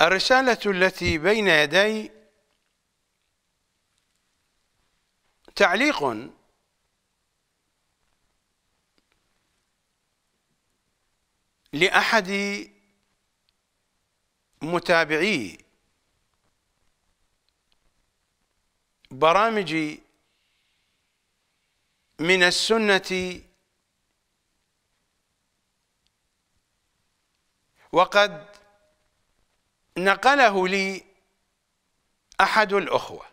الرسالة التي بين يدي تعليق لأحد متابعي برامج من السنة وقد نقله لي أحد الأخوة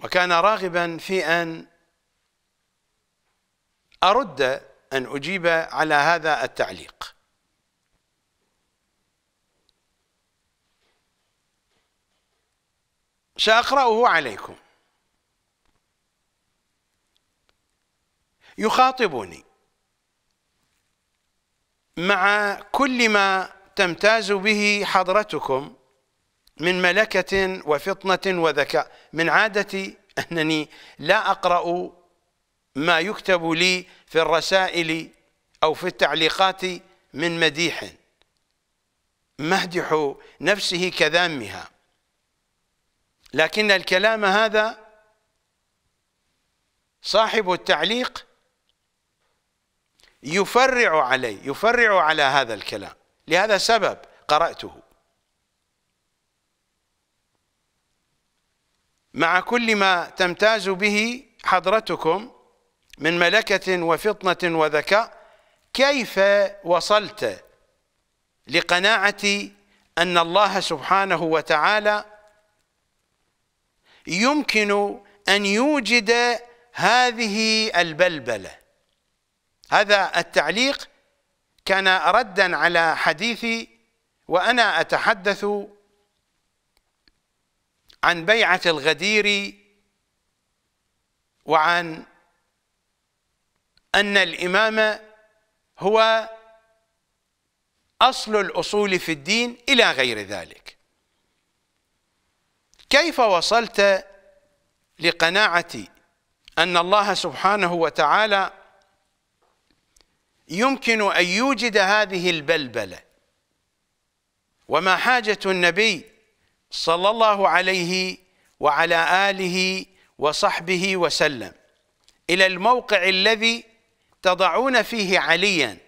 وكان راغبا في أن أرد أن أجيب على هذا التعليق سأقرأه عليكم يخاطبني مع كل ما تمتاز به حضرتكم من ملكة وفطنة وذكاء من عادتي أنني لا أقرأ ما يكتب لي في الرسائل أو في التعليقات من مديح مهدح نفسه كذامها لكن الكلام هذا صاحب التعليق يفرع عليه يفرع على هذا الكلام لهذا سبب قرأته مع كل ما تمتاز به حضرتكم من ملكة وفطنة وذكاء كيف وصلت لقناعة أن الله سبحانه وتعالى يمكن أن يوجد هذه البلبلة هذا التعليق كان ردا على حديثي وانا اتحدث عن بيعه الغدير وعن ان الامام هو اصل الاصول في الدين الى غير ذلك كيف وصلت لقناعتي ان الله سبحانه وتعالى يمكن أن يوجد هذه البلبلة وما حاجة النبي صلى الله عليه وعلى آله وصحبه وسلم إلى الموقع الذي تضعون فيه عليا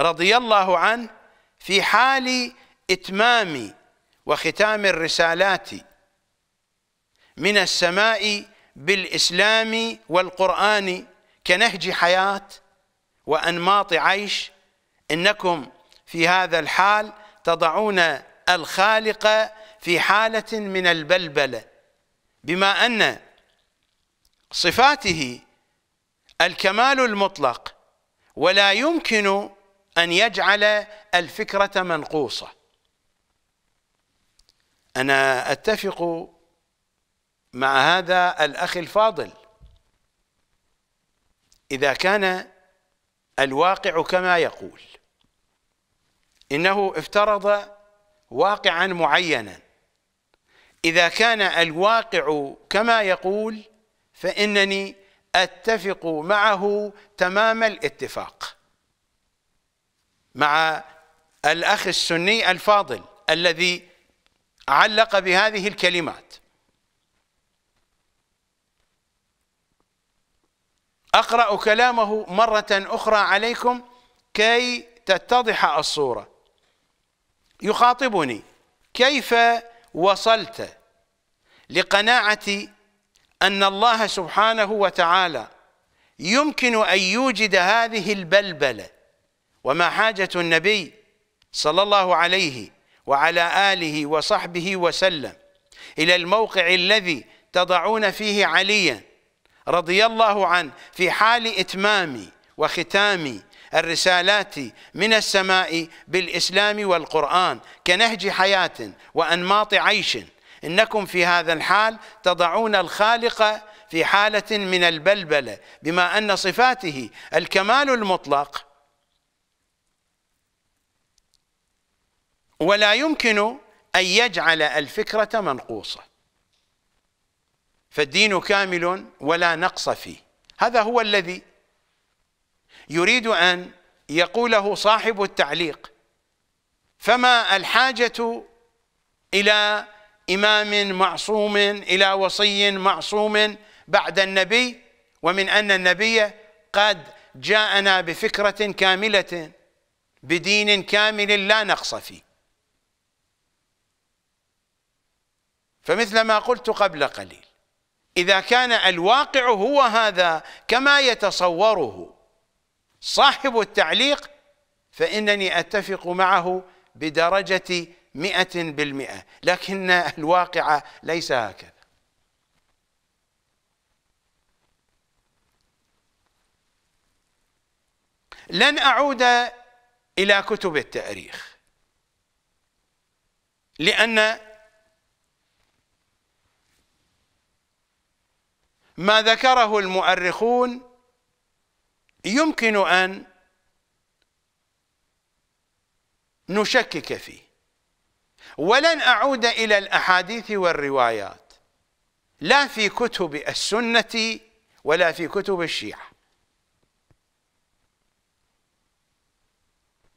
رضي الله عنه في حال إتمام وختام الرسالات من السماء بالإسلام والقرآن كنهج حياة وأنماط عيش إنكم في هذا الحال تضعون الخالق في حالة من البلبلة بما أن صفاته الكمال المطلق ولا يمكن أن يجعل الفكرة منقوصة أنا أتفق مع هذا الأخ الفاضل إذا كان الواقع كما يقول إنه افترض واقعا معينا إذا كان الواقع كما يقول فإنني أتفق معه تمام الاتفاق مع الأخ السني الفاضل الذي علق بهذه الكلمات أقرأ كلامه مرة أخرى عليكم كي تتضح الصورة يخاطبني كيف وصلت لقناعة أن الله سبحانه وتعالى يمكن أن يوجد هذه البلبلة وما حاجة النبي صلى الله عليه وعلى آله وصحبه وسلم إلى الموقع الذي تضعون فيه عليا رضي الله عنه في حال إتمام وختام الرسالات من السماء بالإسلام والقرآن كنهج حياة وأنماط عيش إنكم في هذا الحال تضعون الخالق في حالة من البلبلة بما أن صفاته الكمال المطلق ولا يمكن أن يجعل الفكرة منقوصة فالدين كامل ولا نقص فيه هذا هو الذي يريد أن يقوله صاحب التعليق فما الحاجة إلى إمام معصوم إلى وصي معصوم بعد النبي ومن أن النبي قد جاءنا بفكرة كاملة بدين كامل لا نقص فيه فمثل ما قلت قبل قليل إذا كان الواقع هو هذا كما يتصوره صاحب التعليق فإنني أتفق معه بدرجة مئة بالمئة لكن الواقع ليس هكذا لن أعود إلى كتب التاريخ لأن ما ذكره المؤرخون يمكن أن نشكك فيه ولن أعود إلى الأحاديث والروايات لا في كتب السنة ولا في كتب الشيعة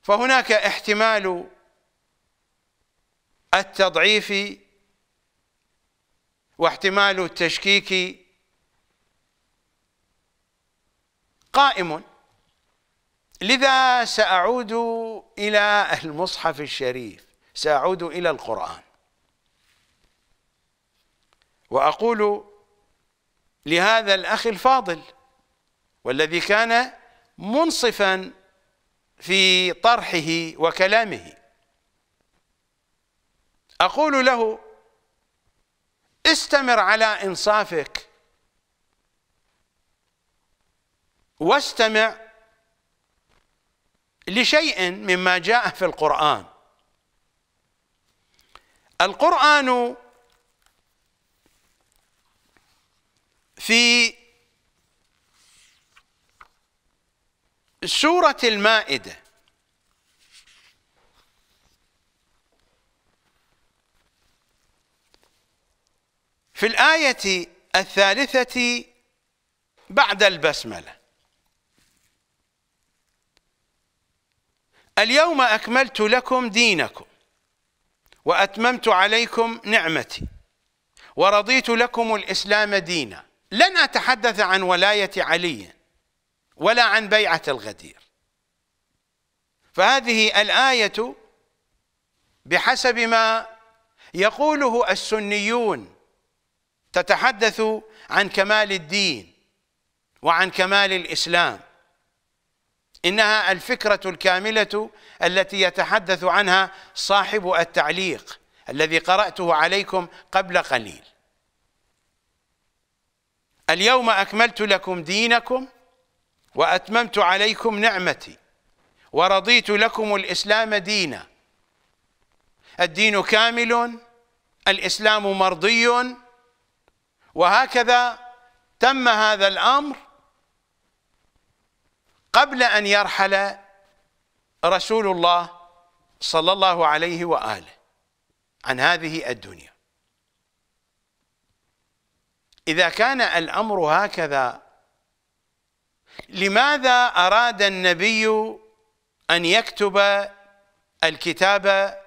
فهناك احتمال التضعيف واحتمال التشكيك قائم لذا سأعود إلى المصحف الشريف سأعود إلى القرآن وأقول لهذا الأخ الفاضل والذي كان منصفا في طرحه وكلامه أقول له استمر على إنصافك واستمع لشيء مما جاء في القرآن القرآن في سورة المائدة في الآية الثالثة بعد البسملة اليوم أكملت لكم دينكم وأتممت عليكم نعمتي ورضيت لكم الإسلام دينا لن أتحدث عن ولاية علي ولا عن بيعة الغدير فهذه الآية بحسب ما يقوله السنيون تتحدث عن كمال الدين وعن كمال الإسلام إنها الفكرة الكاملة التي يتحدث عنها صاحب التعليق الذي قرأته عليكم قبل قليل اليوم أكملت لكم دينكم وأتممت عليكم نعمتي ورضيت لكم الإسلام دينا الدين كامل الإسلام مرضي وهكذا تم هذا الأمر قبل أن يرحل رسول الله صلى الله عليه وآله عن هذه الدنيا إذا كان الأمر هكذا لماذا أراد النبي أن يكتب الكتاب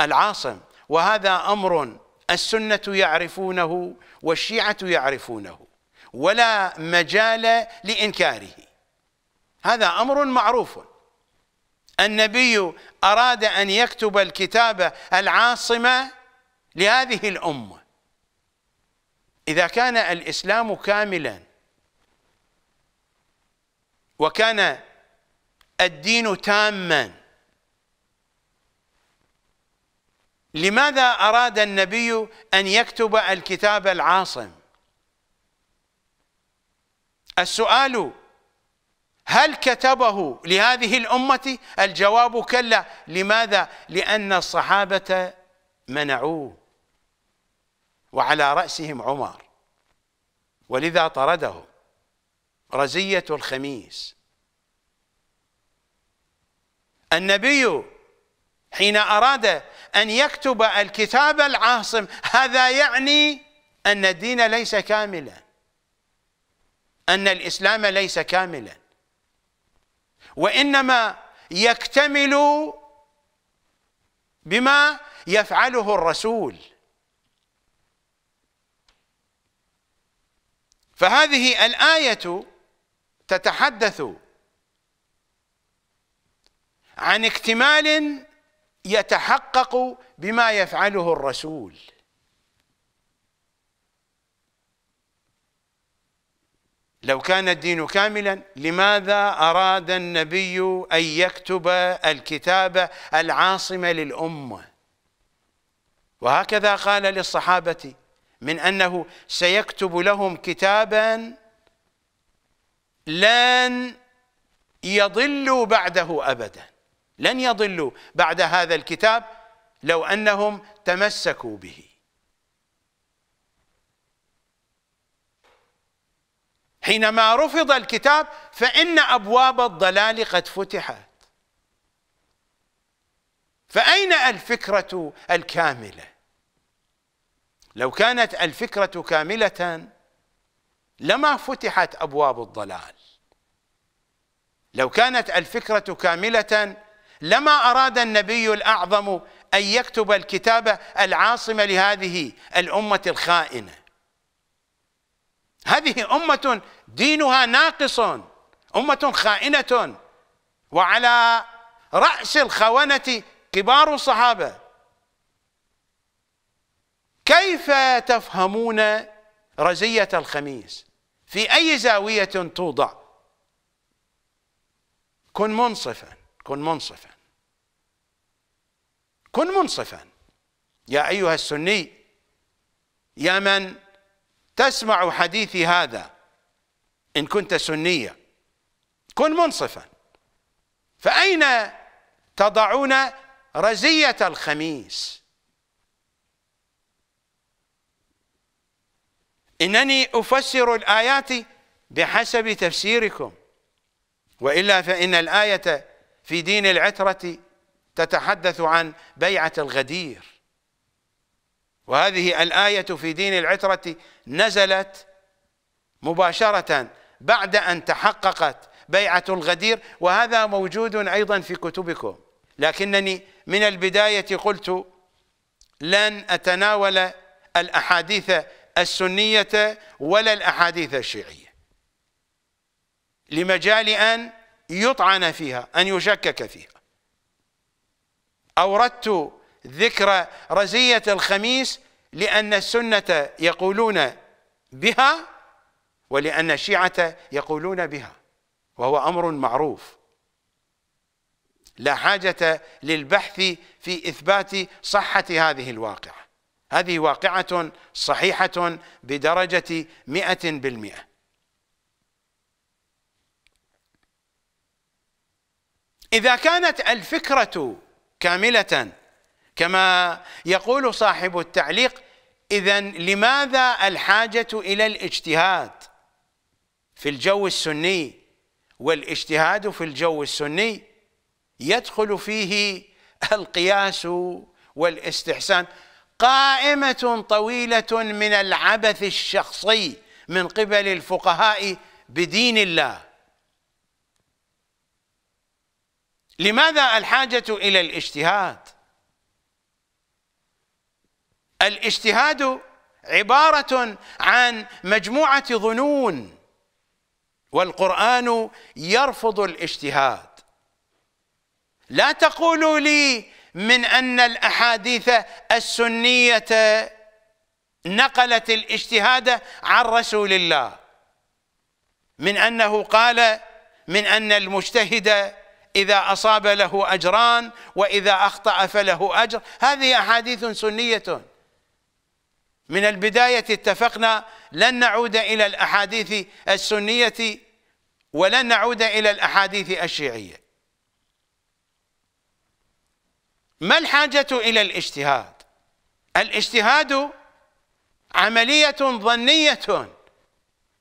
العاصم وهذا أمر السنة يعرفونه والشيعة يعرفونه ولا مجال لإنكاره هذا أمر معروف النبي أراد أن يكتب الكتاب العاصمة لهذه الأمة إذا كان الإسلام كاملا وكان الدين تاما لماذا أراد النبي أن يكتب الكتاب العاصم السؤال هل كتبه لهذه الأمة الجواب كلا لماذا لأن الصحابة منعوه وعلى رأسهم عمر ولذا طرده رزية الخميس النبي حين أراد أن يكتب الكتاب العاصم هذا يعني أن الدين ليس كاملاً أن الإسلام ليس كاملا وإنما يكتمل بما يفعله الرسول فهذه الآية تتحدث عن اكتمال يتحقق بما يفعله الرسول لو كان الدين كاملا لماذا أراد النبي أن يكتب الكتاب العاصمة للأمة وهكذا قال للصحابة من أنه سيكتب لهم كتابا لن يضلوا بعده أبدا لن يضلوا بعد هذا الكتاب لو أنهم تمسكوا به حينما رفض الكتاب فإن أبواب الضلال قد فتحت فأين الفكرة الكاملة لو كانت الفكرة كاملة لما فتحت أبواب الضلال لو كانت الفكرة كاملة لما أراد النبي الأعظم أن يكتب الكتاب العاصمة لهذه الأمة الخائنة هذه أمة دينها ناقص أمة خائنة وعلى رأس الخونة كبار الصحابة كيف تفهمون رزية الخميس في أي زاوية توضع كن منصفا كن منصفا كن منصفا يا أيها السني يا من تسمع حديثي هذا إن كنت سنيا كن منصفا فأين تضعون رزية الخميس إنني أفسر الآيات بحسب تفسيركم وإلا فإن الآية في دين العترة تتحدث عن بيعة الغدير وهذه الآية في دين العترة نزلت مباشرة بعد أن تحققت بيعة الغدير وهذا موجود أيضا في كتبكم لكنني من البداية قلت لن أتناول الأحاديث السنية ولا الأحاديث الشيعية لمجال أن يطعن فيها أن يشكك فيها أوردت ذكر رزية الخميس لأن السنة يقولون بها ولأن الشيعة يقولون بها وهو أمر معروف لا حاجة للبحث في إثبات صحة هذه الواقعة هذه واقعة صحيحة بدرجة مئة بالمئة إذا كانت الفكرة كاملة كما يقول صاحب التعليق إذا لماذا الحاجة إلى الاجتهاد في الجو السني والاجتهاد في الجو السني يدخل فيه القياس والاستحسان قائمة طويلة من العبث الشخصي من قبل الفقهاء بدين الله لماذا الحاجة إلى الاجتهاد الاجتهاد عبارة عن مجموعة ظنون والقرآن يرفض الاجتهاد لا تقولوا لي من أن الأحاديث السنية نقلت الاجتهاد عن رسول الله من أنه قال من أن المجتهد إذا أصاب له أجران وإذا أخطأ فله أجر هذه أحاديث سنية من البداية اتفقنا لن نعود إلى الأحاديث السنية ولن نعود إلى الأحاديث الشيعية ما الحاجة إلى الاجتهاد الاجتهاد عملية ظنية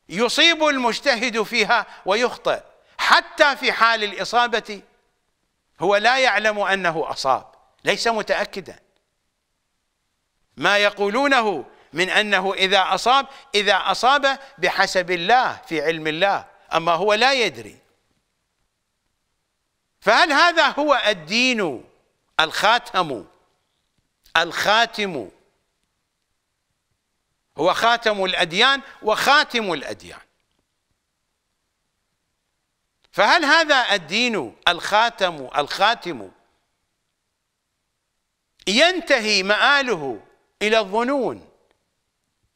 يصيب المجتهد فيها ويخطئ حتى في حال الإصابة هو لا يعلم أنه أصاب ليس متأكدا ما يقولونه من أنه إذا أصاب إذا أصاب بحسب الله في علم الله أما هو لا يدري فهل هذا هو الدين الخاتم الخاتم هو خاتم الأديان وخاتم الأديان فهل هذا الدين الخاتم الخاتم ينتهي مآله إلى الظنون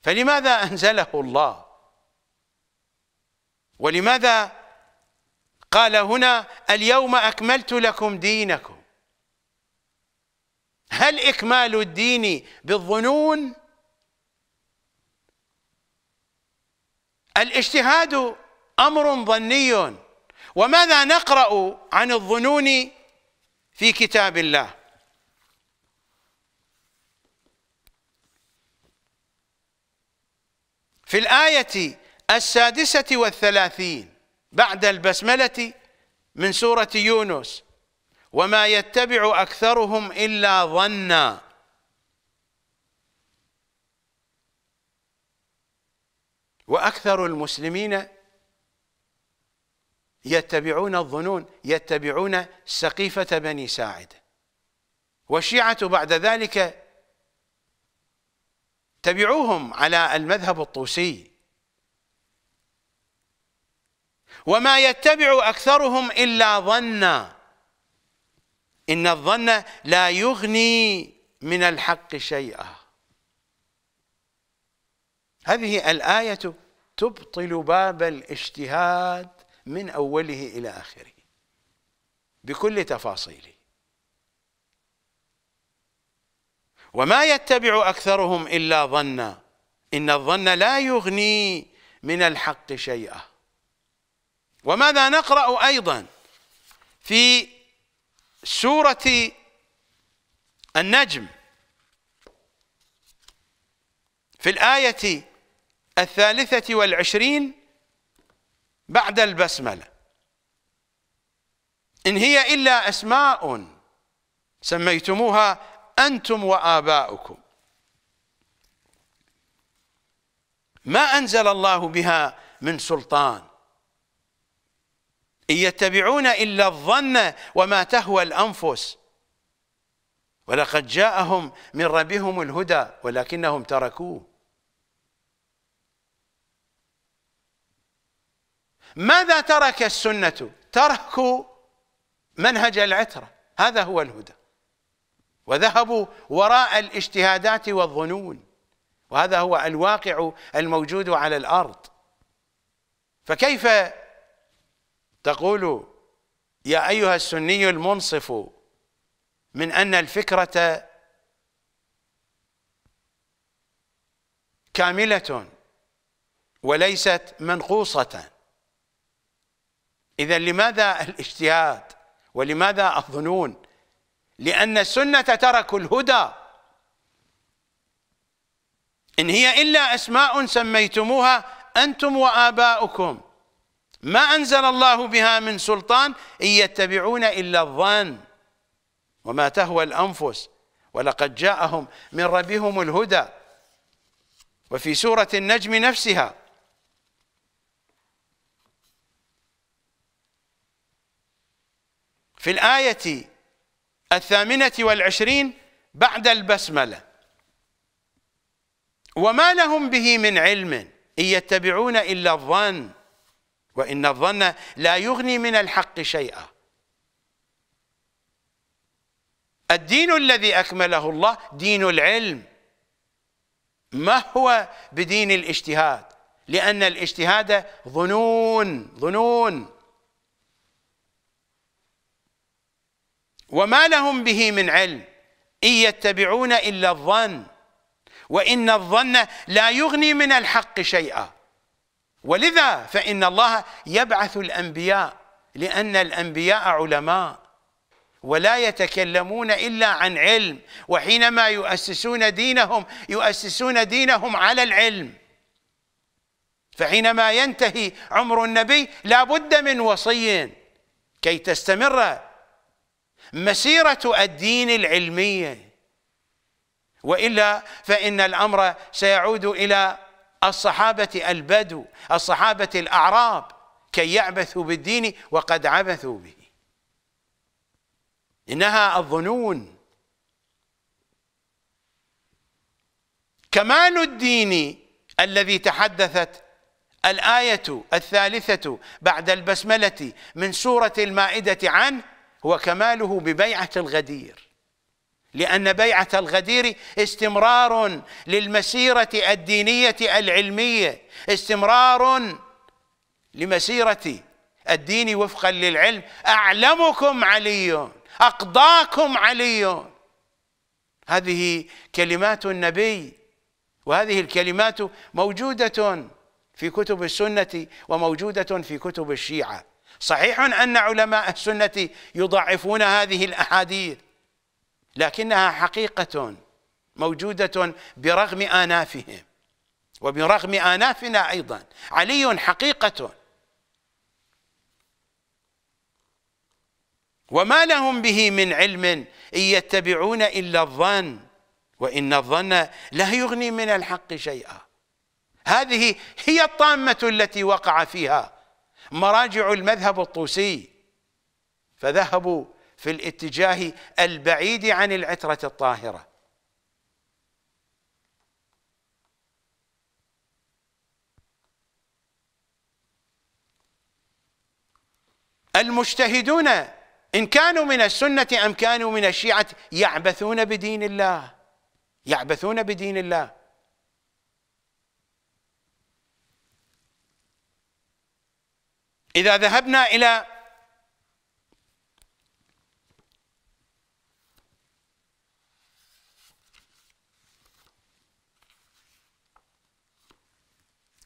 فلماذا أنزله الله ولماذا قال هنا اليوم أكملت لكم دينكم هل إكمال الدين بالظنون الاجتهاد أمر ظني وماذا نقرأ عن الظنون في كتاب الله في الآية السادسة والثلاثين بعد البسملة من سورة يونس وما يتبع أكثرهم إلا ظنا وأكثر المسلمين يتبعون الظنون يتبعون سقيفة بني ساعد والشيعة بعد ذلك تبعوهم على المذهب الطوسي وما يتبع أكثرهم إلا ظنا إن الظن لا يغني من الحق شيئا هذه الآية تبطل باب الاجتهاد من أوله إلى آخره بكل تفاصيله وما يتبع أكثرهم إلا ظنا إن الظن لا يغني من الحق شيئا وماذا نقرأ أيضا في سورة النجم في الآية الثالثة والعشرين بعد البسملة إن هي إلا أسماء سميتموها أنتم وآباؤكم ما أنزل الله بها من سلطان إن يتبعون إلا الظن وما تهوى الأنفس ولقد جاءهم من ربهم الهدى ولكنهم تركوه ماذا ترك السنة تركوا منهج العترة هذا هو الهدى وذهبوا وراء الاجتهادات والظنون وهذا هو الواقع الموجود على الأرض فكيف تقول يا أيها السني المنصف من أن الفكرة كاملة وليست منقوصة إذا لماذا الاجتهاد ولماذا الظنون لأن السنة ترك الهدى إن هي إلا أسماء سميتموها أنتم وآباؤكم ما أنزل الله بها من سلطان إن يتبعون إلا الظن وما تهوى الأنفس ولقد جاءهم من ربهم الهدى وفي سورة النجم نفسها في الآية الثامنة والعشرين بعد البسملة وما لهم به من علم إن يتبعون إلا الظن وإن الظن لا يغني من الحق شيئا الدين الذي أكمله الله دين العلم ما هو بدين الاجتهاد لأن الاجتهاد ظنون ظنون وما لهم به من علم إن يتبعون إلا الظن وإن الظن لا يغني من الحق شيئا ولذا فإن الله يبعث الأنبياء لأن الأنبياء علماء ولا يتكلمون إلا عن علم وحينما يؤسسون دينهم يؤسسون دينهم على العلم فحينما ينتهي عمر النبي لا بد من وصي كي تستمر مسيرة الدين العلمية وإلا فإن الأمر سيعود إلى الصحابة البدو الصحابة الأعراب كي يعبثوا بالدين وقد عبثوا به إنها الظنون كمال الدين الذي تحدثت الآية الثالثة بعد البسملة من سورة المائدة عنه هو كماله ببيعة الغدير لأن بيعة الغدير استمرار للمسيرة الدينية العلمية استمرار لمسيرة الدين وفقا للعلم أعلمكم علي أقضاكم علي هذه كلمات النبي وهذه الكلمات موجودة في كتب السنة وموجودة في كتب الشيعة صحيح أن علماء السنة يضعفون هذه الأحاديث لكنها حقيقة موجودة برغم آنافهم وبرغم آنافنا أيضا علي حقيقة وما لهم به من علم إن يتبعون إلا الظن وإن الظن لا يغني من الحق شيئا هذه هي الطامة التي وقع فيها مراجع المذهب الطوسي فذهبوا في الاتجاه البعيد عن العترة الطاهرة المجتهدون إن كانوا من السنة أم كانوا من الشيعة يعبثون بدين الله يعبثون بدين الله إذا ذهبنا إلى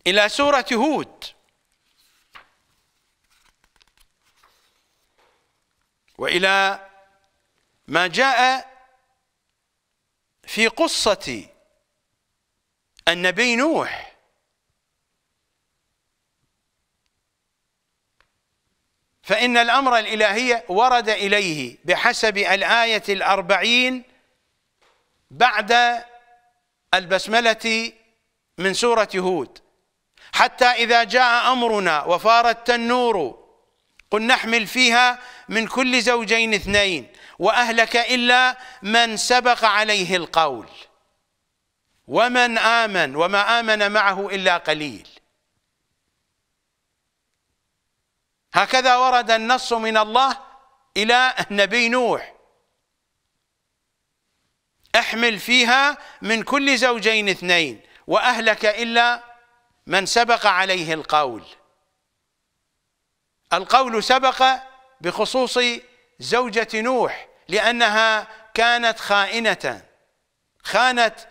إلى سورة هود وإلى ما جاء في قصة النبي نوح فإن الأمر الإلهي ورد إليه بحسب الآية الأربعين بعد البسملة من سورة هود حتى إذا جاء أمرنا وفار التنور قل نحمل فيها من كل زوجين اثنين وأهلك إلا من سبق عليه القول ومن آمن وما آمن معه إلا قليل هكذا ورد النص من الله إلى النبي نوح احمل فيها من كل زوجين اثنين وأهلك إلا من سبق عليه القول القول سبق بخصوص زوجة نوح لأنها كانت خائنة خانت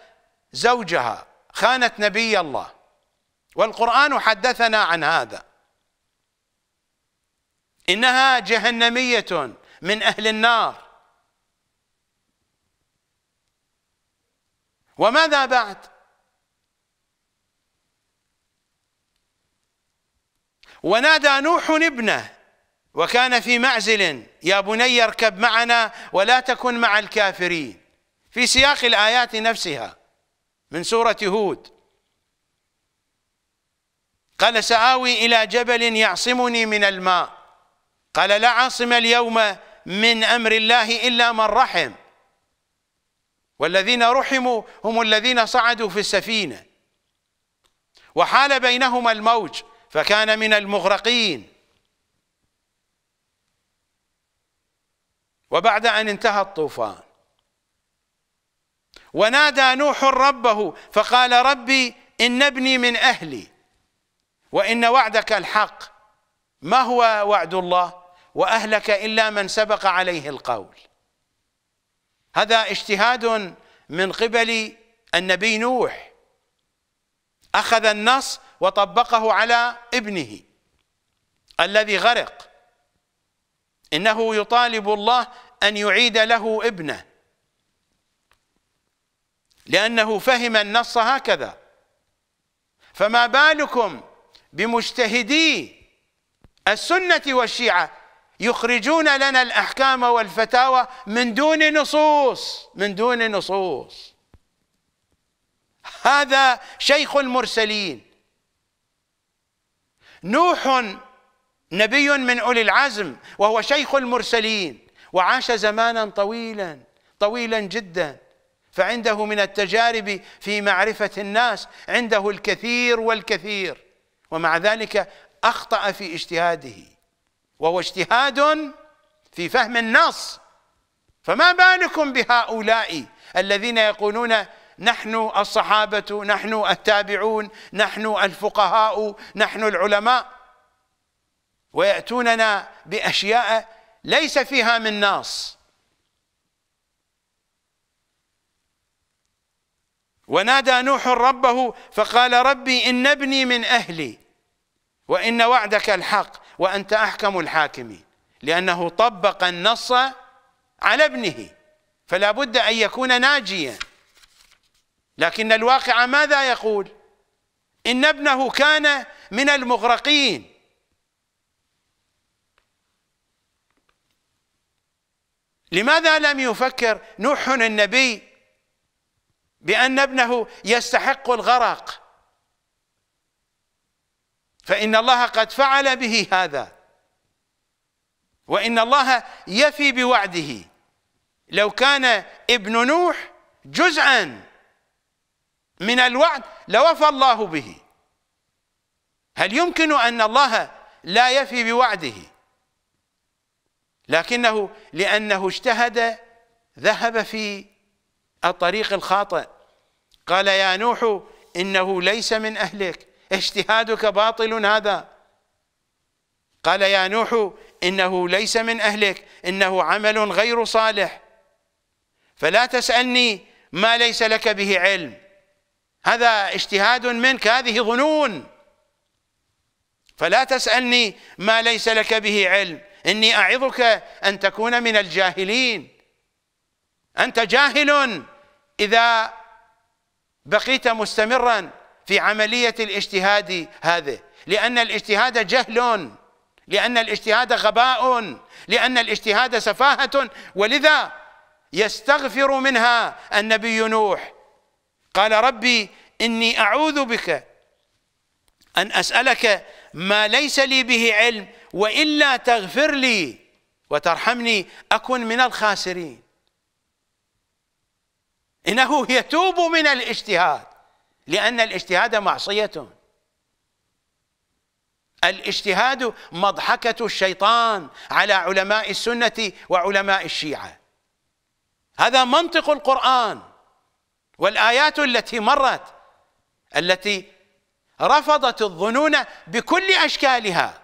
زوجها خانت نبي الله والقرآن حدثنا عن هذا إنها جهنمية من أهل النار وماذا بعد ونادى نوح ابنه وكان في معزل يا بني اركب معنا ولا تكن مع الكافرين في سياق الآيات نفسها من سورة هود قال سآوي إلى جبل يعصمني من الماء قال لا عاصم اليوم من أمر الله إلا من رحم والذين رحموا هم الذين صعدوا في السفينة وحال بينهما الموج فكان من المغرقين وبعد أن انتهى الطوفان ونادى نوح ربه فقال ربي إن ابني من أهلي وإن وعدك الحق ما هو وعد الله وأهلك إلا من سبق عليه القول هذا اجتهاد من قبل النبي نوح أخذ النص وطبقه على ابنه الذي غرق إنه يطالب الله أن يعيد له ابنه لأنه فهم النص هكذا فما بالكم بمجتهدي السنة والشيعة يخرجون لنا الأحكام والفتاوى من دون نصوص من دون نصوص هذا شيخ المرسلين نوح نبي من اولي العزم وهو شيخ المرسلين وعاش زمانا طويلا طويلا جدا فعنده من التجارب في معرفه الناس عنده الكثير والكثير ومع ذلك اخطا في اجتهاده وهو اجتهاد في فهم النص فما بالكم بهؤلاء الذين يقولون نحن الصحابة نحن التابعون نحن الفقهاء نحن العلماء ويأتوننا بأشياء ليس فيها من ناص ونادى نوح ربه فقال ربي إن ابني من أهلي وإن وعدك الحق وأنت أحكم الحاكمين لأنه طبق النص على ابنه فلا بد أن يكون ناجياً لكن الواقع ماذا يقول إن ابنه كان من المغرقين لماذا لم يفكر نوح النبي بأن ابنه يستحق الغرق فإن الله قد فعل به هذا وإن الله يفي بوعده لو كان ابن نوح جزءاً من الوعد لوفى الله به هل يمكن أن الله لا يفي بوعده لكنه لأنه اجتهد ذهب في الطريق الخاطئ قال يا نوح إنه ليس من أهلك اجتهادك باطل هذا قال يا نوح إنه ليس من أهلك إنه عمل غير صالح فلا تسألني ما ليس لك به علم هذا اجتهاد منك هذه ظنون فلا تسألني ما ليس لك به علم إني أعظك أن تكون من الجاهلين أنت جاهل إذا بقيت مستمرا في عملية الاجتهاد هذه لأن الاجتهاد جهل لأن الاجتهاد غباء لأن الاجتهاد سفاهة ولذا يستغفر منها النبي نوح قال ربي إني أعوذ بك أن أسألك ما ليس لي به علم وإلا تغفر لي وترحمني أكن من الخاسرين إنه يتوب من الاجتهاد لأن الاجتهاد معصية الاجتهاد مضحكة الشيطان على علماء السنة وعلماء الشيعة هذا منطق القرآن والايات التي مرت التي رفضت الظنون بكل اشكالها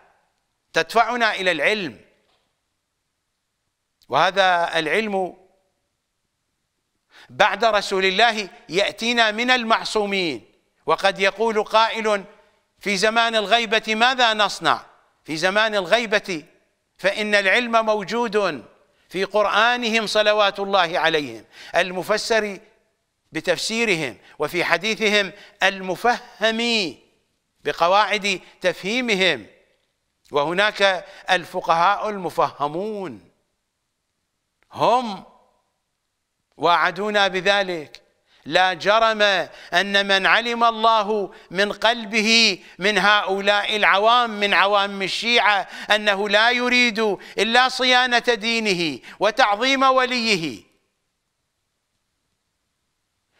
تدفعنا الى العلم وهذا العلم بعد رسول الله ياتينا من المعصومين وقد يقول قائل في زمان الغيبه ماذا نصنع في زمان الغيبه فان العلم موجود في قرانهم صلوات الله عليهم المفسر بتفسيرهم وفي حديثهم المفهم بقواعد تفهيمهم وهناك الفقهاء المفهمون هم واعدونا بذلك لا جرم ان من علم الله من قلبه من هؤلاء العوام من عوام الشيعه انه لا يريد الا صيانه دينه وتعظيم وليه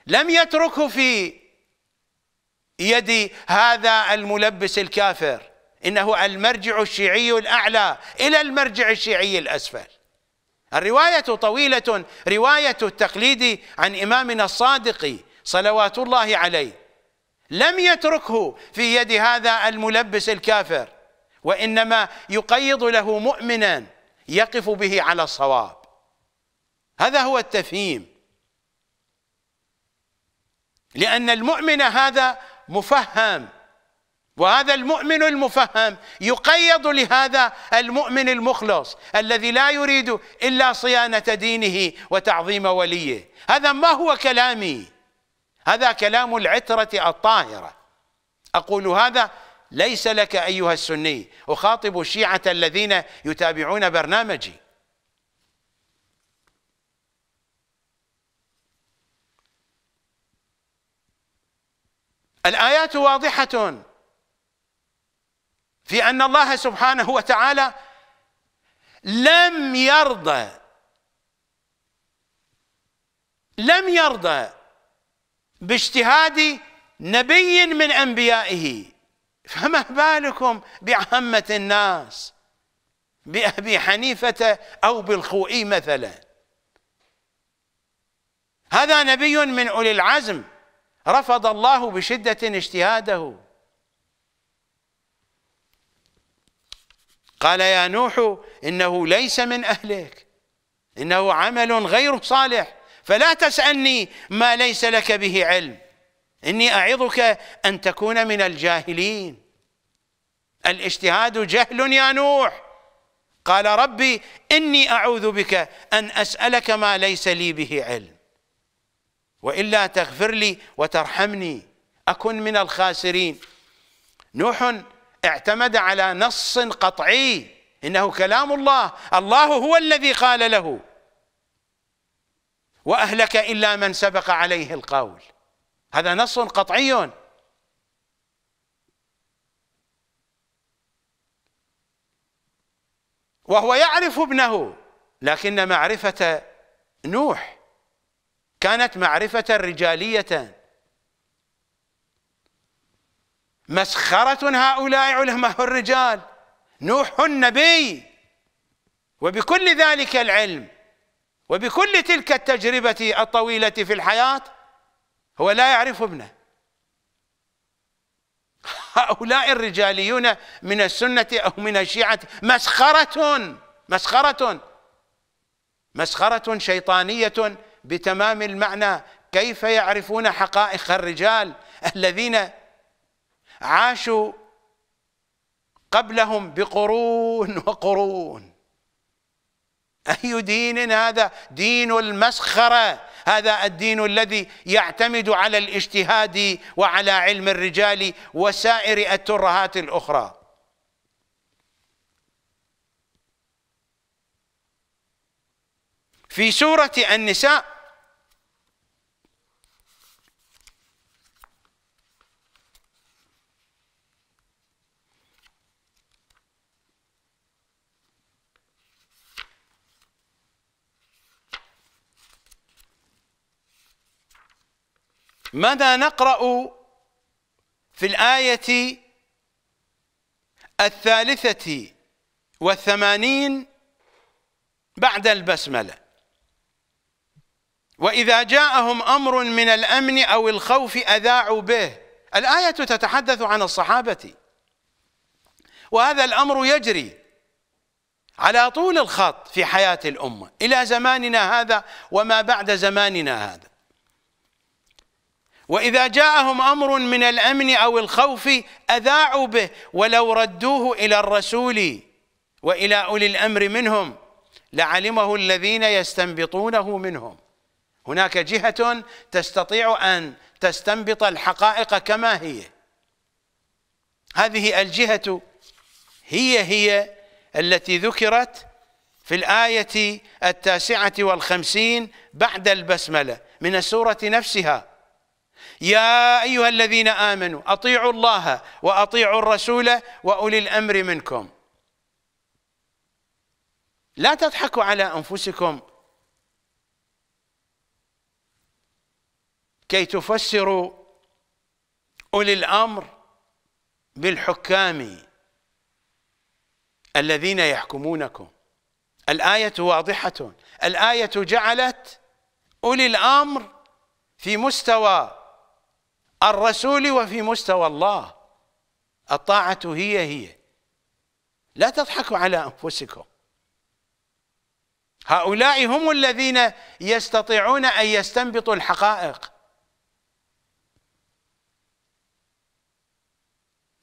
لم يتركه في يد هذا الملبس الكافر انه المرجع الشيعي الاعلى الى المرجع الشيعي الاسفل الروايه طويله روايه التقليد عن امامنا الصادق صلوات الله عليه لم يتركه في يد هذا الملبس الكافر وانما يقيض له مؤمنا يقف به على الصواب هذا هو التفهيم لأن المؤمن هذا مفهم وهذا المؤمن المفهم يقيض لهذا المؤمن المخلص الذي لا يريد إلا صيانة دينه وتعظيم وليه هذا ما هو كلامي هذا كلام العترة الطاهرة أقول هذا ليس لك أيها السني أخاطب الشيعة الذين يتابعون برنامجي الآيات واضحة في أن الله سبحانه وتعالى لم يرضى لم يرضى باجتهاد نبي من أنبيائه فما بالكم بعامة الناس بأبي حنيفة أو بالخوئي مثلا هذا نبي من أولي العزم رفض الله بشدة اجتهاده قال يا نوح إنه ليس من أهلك إنه عمل غير صالح فلا تسألني ما ليس لك به علم إني أعظك أن تكون من الجاهلين الاجتهاد جهل يا نوح قال ربي إني أعوذ بك أن أسألك ما ليس لي به علم وإلا تغفر لي وترحمني أكن من الخاسرين نوح اعتمد على نص قطعي إنه كلام الله الله هو الذي قال له وأهلك إلا من سبق عليه القول هذا نص قطعي وهو يعرف ابنه لكن معرفة نوح كانت معرفة رجالية مسخرة هؤلاء علماء الرجال نوح النبي وبكل ذلك العلم وبكل تلك التجربة الطويلة في الحياة هو لا يعرف ابنه هؤلاء الرجاليون من السنة أو من الشيعة مسخرة مسخرة مسخرة شيطانية بتمام المعنى كيف يعرفون حقائق الرجال الذين عاشوا قبلهم بقرون وقرون أي دين هذا دين المسخرة هذا الدين الذي يعتمد على الاجتهاد وعلى علم الرجال وسائر الترهات الأخرى في سورة النساء ماذا نقرأ في الآية الثالثة والثمانين بعد البسملة وإذا جاءهم أمر من الأمن أو الخوف أذاعوا به الآية تتحدث عن الصحابة وهذا الأمر يجري على طول الخط في حياة الأمة إلى زماننا هذا وما بعد زماننا هذا وإذا جاءهم أمر من الأمن أو الخوف أذاعوا به ولو ردوه إلى الرسول وإلى أولي الأمر منهم لعلمه الذين يستنبطونه منهم هناك جهة تستطيع أن تستنبط الحقائق كما هي هذه الجهة هي هي التي ذكرت في الآية التاسعة والخمسين بعد البسملة من السورة نفسها يا أيها الذين آمنوا أطيعوا الله وأطيعوا الرسول وأولي الأمر منكم لا تضحكوا على أنفسكم كي تفسروا أولي الأمر بالحكام الذين يحكمونكم الآية واضحة الآية جعلت أولي الأمر في مستوى الرسول وفي مستوى الله الطاعة هي هي لا تضحكوا على أنفسكم هؤلاء هم الذين يستطيعون أن يستنبطوا الحقائق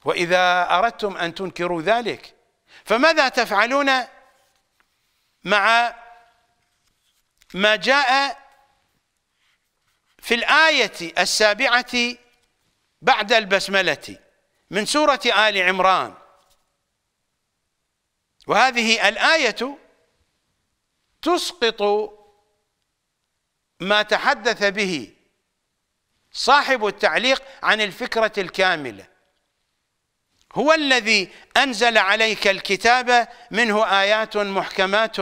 وإذا أردتم أن تنكروا ذلك فماذا تفعلون مع ما جاء في الآية السابعة بعد البسملة من سورة آل عمران وهذه الآية تسقط ما تحدث به صاحب التعليق عن الفكرة الكاملة هو الذي أنزل عليك الكتاب منه آيات محكمات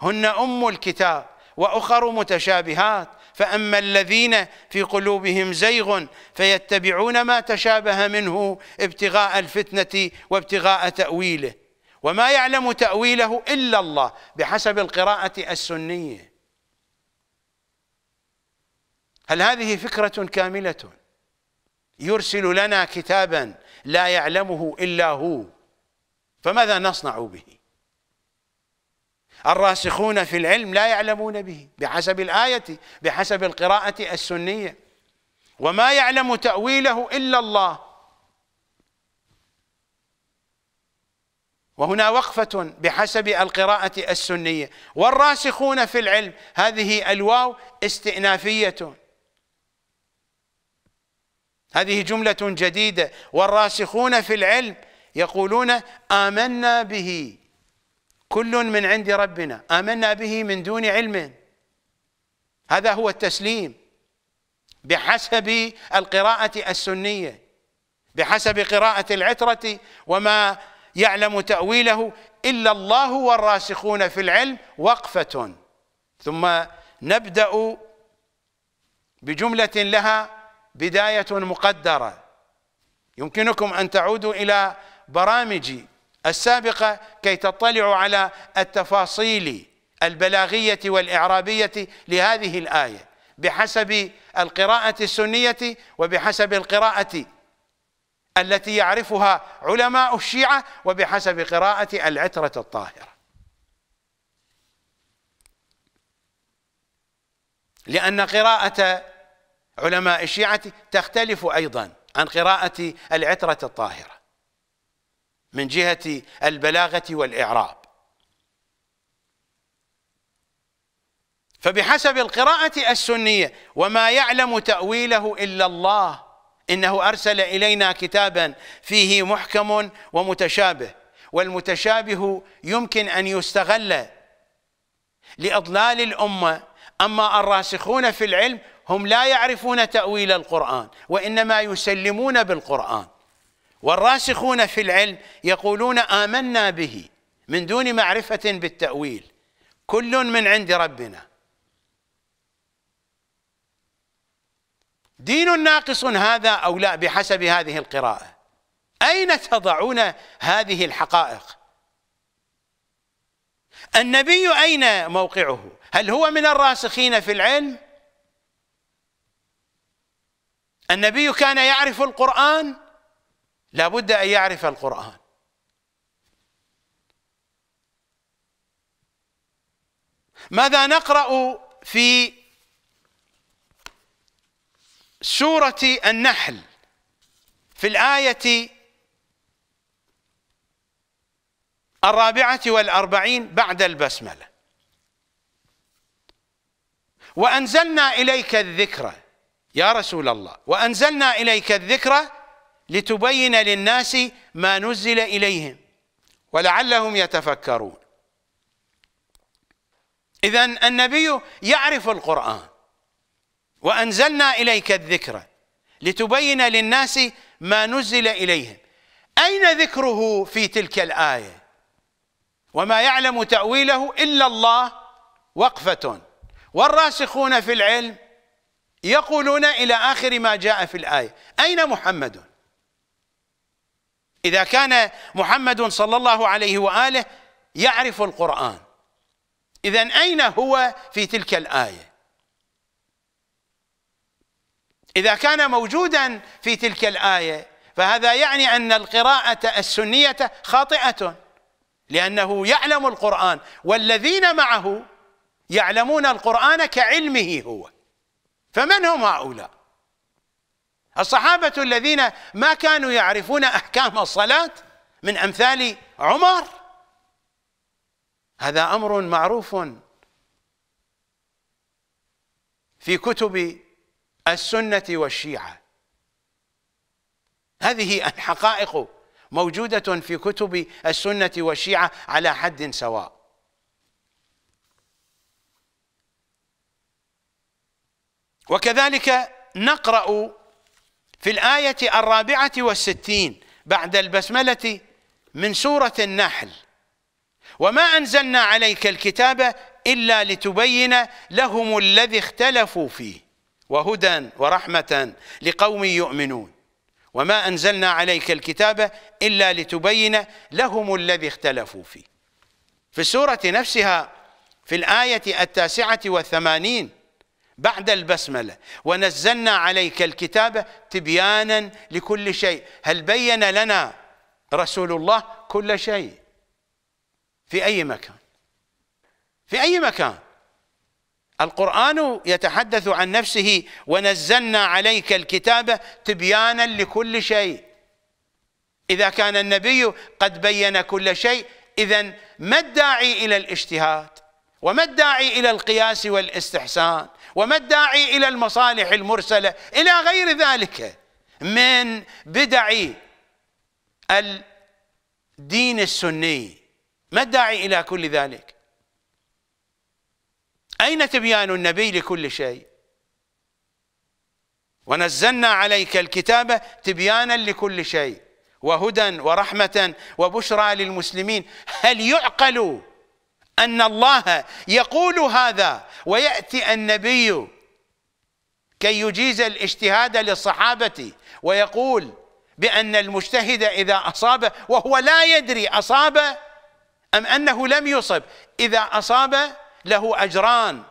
هن أم الكتاب وأخر متشابهات فأما الذين في قلوبهم زيغ فيتبعون ما تشابه منه ابتغاء الفتنة وابتغاء تأويله وما يعلم تأويله إلا الله بحسب القراءة السنية هل هذه فكرة كاملة يرسل لنا كتابا لا يعلمه إلا هو فماذا نصنع به الراسخون في العلم لا يعلمون به بحسب الآية بحسب القراءة السنية وما يعلم تأويله إلا الله وهنا وقفة بحسب القراءة السنية والراسخون في العلم هذه الواو استئنافية هذه جملة جديدة والراسخون في العلم يقولون آمنا به كل من عند ربنا آمنا به من دون علم هذا هو التسليم بحسب القراءة السنية بحسب قراءة العترة وما يعلم تأويله إلا الله والراسخون في العلم وقفة ثم نبدأ بجملة لها بداية مقدرة يمكنكم أن تعودوا إلى برامجي السابقة كي تطلعوا على التفاصيل البلاغية والإعرابية لهذه الآية بحسب القراءة السنية وبحسب القراءة التي يعرفها علماء الشيعة وبحسب قراءة العترة الطاهرة لأن قراءة علماء الشيعة تختلف أيضا عن قراءة العترة الطاهرة من جهة البلاغة والإعراب فبحسب القراءة السنية وما يعلم تأويله إلا الله إنه أرسل إلينا كتابا فيه محكم ومتشابه والمتشابه يمكن أن يستغل لإضلال الأمة أما الراسخون في العلم هم لا يعرفون تأويل القرآن وإنما يسلمون بالقرآن والراسخون في العلم يقولون آمنا به من دون معرفة بالتأويل كل من عند ربنا دين ناقص هذا أو لا بحسب هذه القراءة أين تضعون هذه الحقائق النبي أين موقعه هل هو من الراسخين في العلم النبي كان يعرف القرآن لابد أن يعرف القرآن ماذا نقرأ في سورة النحل في الآية الرابعة والأربعين بعد البسملة وأنزلنا إليك الذكر يا رسول الله وأنزلنا إليك الذكر لتبين للناس ما نزل إليهم ولعلهم يتفكرون إذا النبي يعرف القرآن وأنزلنا إليك الذكر لتبين للناس ما نزل إليهم أين ذكره في تلك الآية وما يعلم تأويله إلا الله وقفة والراسخون في العلم يقولون إلى آخر ما جاء في الآية أين محمد إذا كان محمد صلى الله عليه وآله يعرف القرآن إذا أين هو في تلك الآية إذا كان موجودا في تلك الآية فهذا يعني أن القراءة السنية خاطئة لأنه يعلم القرآن والذين معه يعلمون القرآن كعلمه هو فمن هم هؤلاء الصحابة الذين ما كانوا يعرفون أحكام الصلاة من أمثال عمر هذا أمر معروف في كتب السنة والشيعة هذه الحقائق موجودة في كتب السنة والشيعة على حد سواء وكذلك نقرأ في الآية الرابعة والستين بعد البسملة من سورة النحل وما أنزلنا عليك الكتاب إلا لتبين لهم الذي اختلفوا فيه وهدى ورحمة لقوم يؤمنون وما أنزلنا عليك الكتاب إلا لتبين لهم الذي اختلفوا فيه في السورة نفسها في الآية التاسعة والثمانين بعد البسملة ونزلنا عليك الكتاب تبيانا لكل شيء هل بين لنا رسول الله كل شيء في أي مكان في أي مكان القرآن يتحدث عن نفسه ونزلنا عليك الكتاب تبيانا لكل شيء إذا كان النبي قد بين كل شيء إذا ما الداعي إلى الاجتهاد وما الداعي إلى القياس والاستحسان وما الداعي إلى المصالح المرسلة إلى غير ذلك من بدع الدين السني ما الداعي إلى كل ذلك أين تبيان النبي لكل شيء ونزلنا عليك الكتاب تبيانا لكل شيء وهدى ورحمة وبشرى للمسلمين هل يعقل أن الله يقول هذا ويأتي النبي كي يجيز الاجتهاد للصحابة ويقول بأن المجتهد إذا أصاب وهو لا يدري أصاب أم أنه لم يصب إذا أصاب له أجران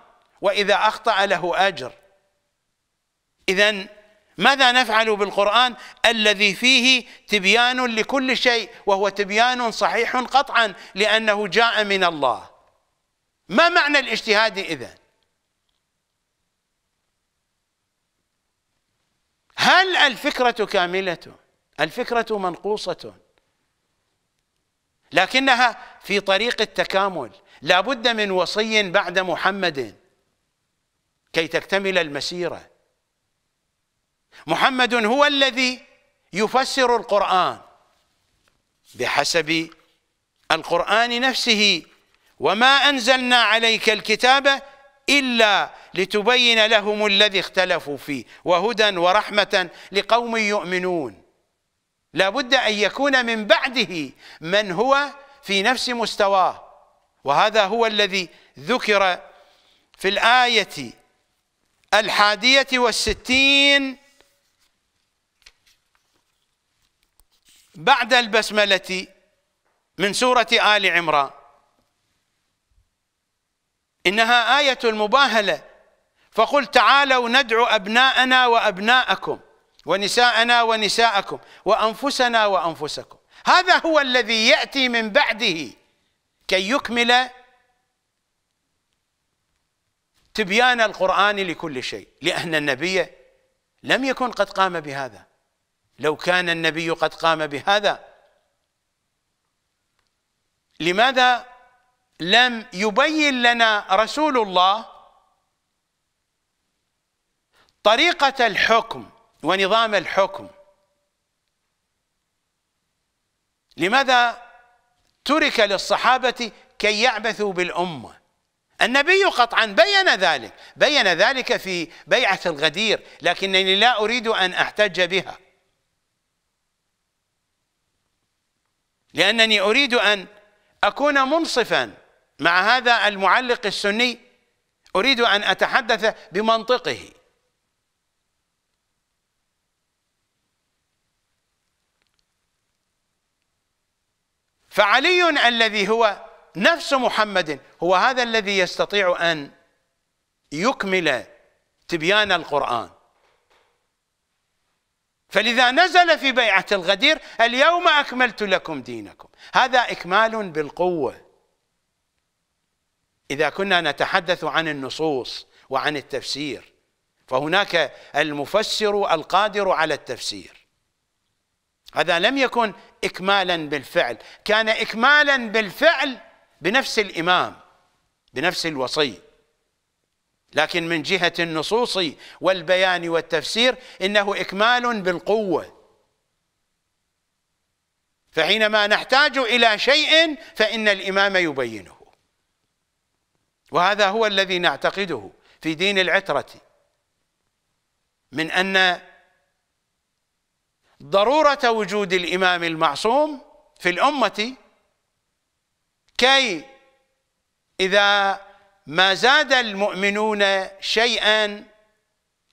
وإذا أخطأ له أجر إذا ماذا نفعل بالقرآن الذي فيه تبيان لكل شيء وهو تبيان صحيح قطعا لأنه جاء من الله ما معنى الاجتهاد إذا هل الفكرة كاملة الفكرة منقوصة لكنها في طريق التكامل لا بد من وصي بعد محمد كي تكتمل المسيرة محمد هو الذي يفسر القرآن بحسب القرآن نفسه وما أنزلنا عليك الكتاب إلا لتبين لهم الذي اختلفوا فيه وهدى ورحمة لقوم يؤمنون لابد أن يكون من بعده من هو في نفس مستواه وهذا هو الذي ذكر في الآية الحادية والستين بعد البسملة من سورة آل عمران إنها آية المباهلة فقل تعالوا ندعو أبناءنا وأبناءكم ونساءنا ونساءكم وأنفسنا وأنفسكم هذا هو الذي يأتي من بعده كي يكمل تبيان القرآن لكل شيء لأن النبي لم يكن قد قام بهذا لو كان النبي قد قام بهذا لماذا لم يبين لنا رسول الله طريقة الحكم ونظام الحكم لماذا ترك للصحابة كي يعبثوا بالأمة النبي قطعا بين ذلك بين ذلك في بيعة الغدير لكنني لا أريد أن أحتج بها لأنني أريد أن أكون منصفا مع هذا المعلق السني أريد أن أتحدث بمنطقه فعلي الذي هو نفس محمد هو هذا الذي يستطيع أن يكمل تبيان القرآن فلذا نزل في بيعة الغدير اليوم أكملت لكم دينكم هذا إكمال بالقوة إذا كنا نتحدث عن النصوص وعن التفسير فهناك المفسر القادر على التفسير هذا لم يكن إكمالا بالفعل كان إكمالا بالفعل بنفس الإمام بنفس الوصي لكن من جهة النصوص والبيان والتفسير إنه إكمال بالقوة فحينما نحتاج إلى شيء فإن الإمام يبينه وهذا هو الذي نعتقده في دين العترة من أن ضرورة وجود الإمام المعصوم في الأمة كي إذا ما زاد المؤمنون شيئا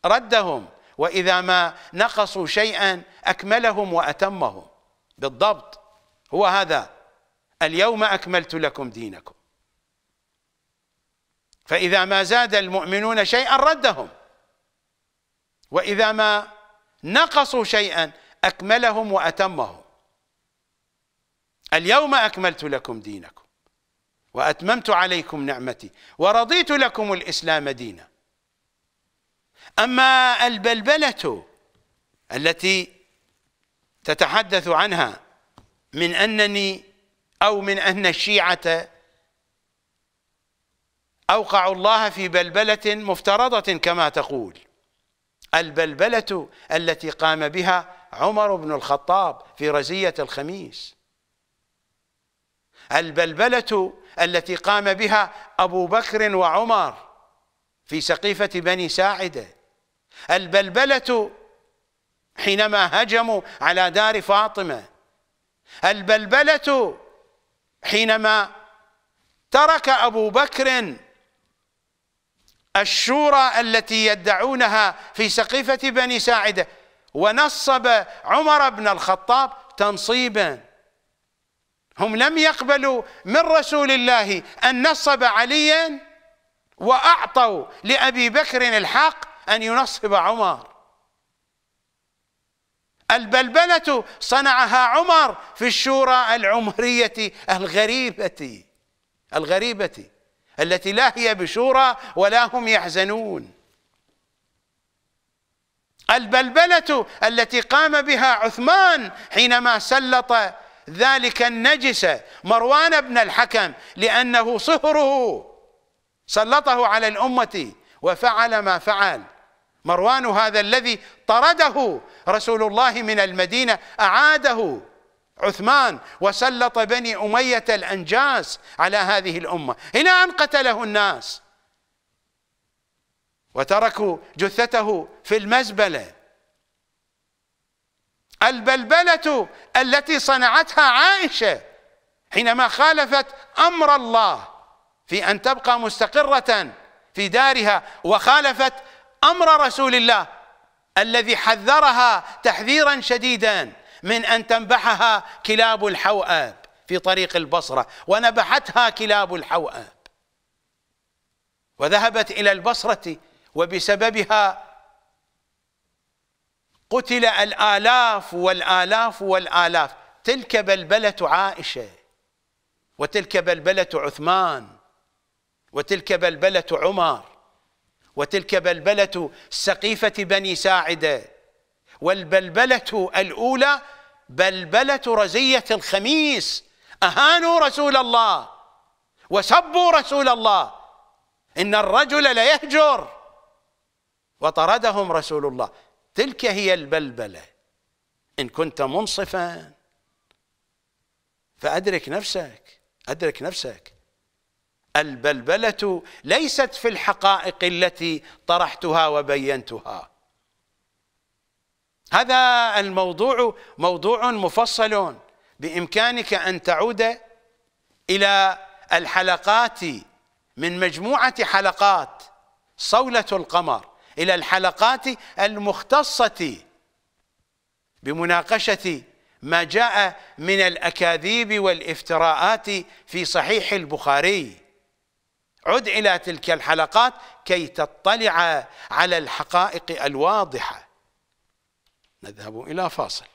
ردهم وإذا ما نقصوا شيئا أكملهم وأتمهم بالضبط هو هذا اليوم أكملت لكم دينكم فإذا ما زاد المؤمنون شيئا ردهم وإذا ما نقصوا شيئا أكملهم وأتمهم اليوم أكملت لكم دينكم وأتممت عليكم نعمتي ورضيت لكم الإسلام دينا أما البلبلة التي تتحدث عنها من أنني أو من أن الشيعة أوقعوا الله في بلبلة مفترضة كما تقول البلبلة التي قام بها عمر بن الخطاب في رزية الخميس البلبلة التي قام بها أبو بكر وعمر في سقيفة بني ساعدة البلبلة حينما هجموا على دار فاطمة البلبلة حينما ترك أبو بكر الشورى التي يدعونها في سقيفة بني ساعدة ونصب عمر بن الخطاب تنصيبا هم لم يقبلوا من رسول الله أن نصب عليا وأعطوا لأبي بكر الحق أن ينصب عمر البلبلة صنعها عمر في الشورى العمرية الغريبة الغريبة التي لا هي بشورى ولا هم يحزنون البلبلة التي قام بها عثمان حينما سلط ذلك النجس مروان بن الحكم لأنه صهره سلطه على الأمة وفعل ما فعل مروان هذا الذي طرده رسول الله من المدينة أعاده عثمان وسلط بني أمية الأنجاس على هذه الأمة إلى أن قتله الناس وتركوا جثته في المزبلة البلبلة التي صنعتها عائشة حينما خالفت أمر الله في أن تبقى مستقرة في دارها وخالفت أمر رسول الله الذي حذرها تحذيرا شديدا من أن تنبحها كلاب الحوأب في طريق البصرة ونبحتها كلاب الحوأب وذهبت إلى البصرة وبسببها قتل الآلاف والآلاف والآلاف تلك بلبلة عائشة وتلك بلبلة عثمان وتلك بلبلة عمر وتلك بلبلة سقيفة بني ساعدة والبلبلة الأولى بلبلة رزية الخميس أهانوا رسول الله وسبوا رسول الله إن الرجل ليهجر وطردهم رسول الله تلك هي البلبلة إن كنت منصفا فأدرك نفسك أدرك نفسك البلبلة ليست في الحقائق التي طرحتها وبينتها هذا الموضوع موضوع مفصل بإمكانك أن تعود إلى الحلقات من مجموعة حلقات صولة القمر إلى الحلقات المختصة بمناقشة ما جاء من الأكاذيب والإفتراءات في صحيح البخاري عد إلى تلك الحلقات كي تطلع على الحقائق الواضحة نذهب إلى فاصل